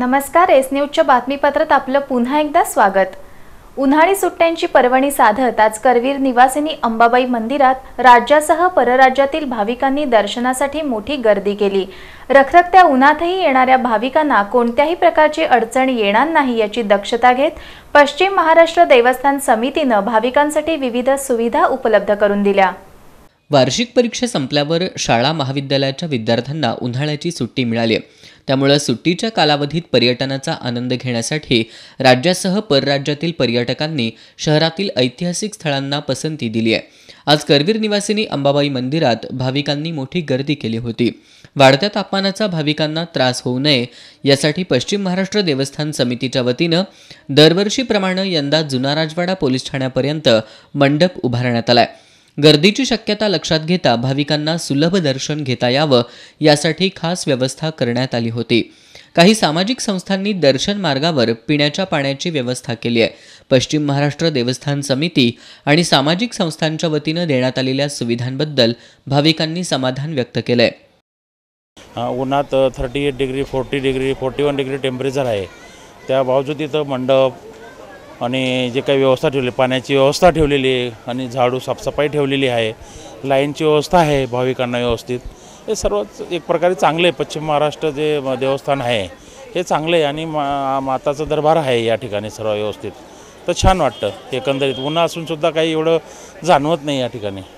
नमस्कार एस न्यूजच्या बातमीपत्रात आपलं पुन्हा एकदा स्वागत उन्हाळी सुट्ट्यांची पर्वणी साधत आज करवीर निवासिनी अंबाबाई मंदिरात राज्यासह परराज्यातील भाविकांनी दर्शनासाठी मोठी गर्दी केली रखरखत्या उन्हातही येणाऱ्या भाविकांना कोणत्याही प्रकारची अडचण येणार नाही याची दक्षता घेत पश्चिम महाराष्ट्र देवस्थान समितीनं भाविकांसाठी विविध सुविधा उपलब्ध करून दिल्या वार्षिक परीक्षा संपल्यावर शाळा महाविद्यालयाच्या विद्यार्थ्यांना उन्हाळ्याची सुट्टी मिळाली आहे त्यामुळे सुट्टीच्या कालावधीत पर्यटनाचा आनंद घेण्यासाठी राज्यासह परराज्यातील पर्यटकांनी शहरातील ऐतिहासिक स्थळांना पसंती दिली आहे आज करवीर निवासिनी अंबाबाई मंदिरात भाविकांनी मोठी गर्दी केली होती वाढत्या तापमानाचा भाविकांना त्रास होऊ नये यासाठी पश्चिम महाराष्ट्र देवस्थान समितीच्या वतीनं दरवर्षीप्रमाणे यंदा जुना राजवाडा पोलीस ठाण्यापर्यंत मंडप उभारण्यात आला आहे गर्दीची शक्यता लक्षात घेता भाविकांना सुलभ दर्शन घेता यावं यासाठी खास व्यवस्था करण्यात आली होती काही सामाजिक संस्थांनी दर्शन मार्गावर पिण्याच्या पाण्याची व्यवस्था केली आहे पश्चिम महाराष्ट्र देवस्थान समिती आणि सामाजिक संस्थांच्या वतीनं देण्यात आलेल्या सुविधांबद्दल भाविकांनी समाधान व्यक्त केलं आहे उन्हात thirty eight degree forty degree forty one degree temperature आहे त्या बावजूद इथं मंडप आणि जे काही व्यवस्था ठेवली पाण्याची व्यवस्था ठेवलेली आहे आणि झाडू साफसफाई ठेवलेली आहे लाईनची व्यवस्था आहे भाविकांना व्यवस्थित हे सर्वच एक प्रकारे चांगलं आहे पश्चिम महाराष्ट्र जे देवस्थान आहे हे चांगलं आहे आणि मा माताचा दरबार आहे या ठिकाणी सर्व व्यवस्थित तर छान वाटतं एकंदरीत उन्हा असूनसुद्धा काही एवढं जाणवत नाही या ठिकाणी